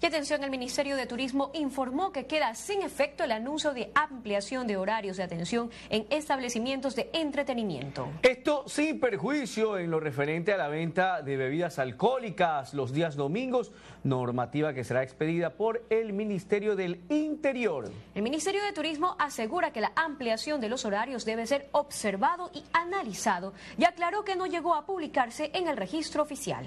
Y atención, el Ministerio de Turismo informó que queda sin efecto el anuncio de ampliación de horarios de atención en establecimientos de entretenimiento. Esto sin perjuicio en lo referente a la venta de bebidas alcohólicas los días domingos, normativa que será expedida por el Ministerio del Interior. El Ministerio de Turismo asegura que la ampliación de los horarios debe ser observado y analizado y aclaró que no llegó a publicarse en el registro oficial.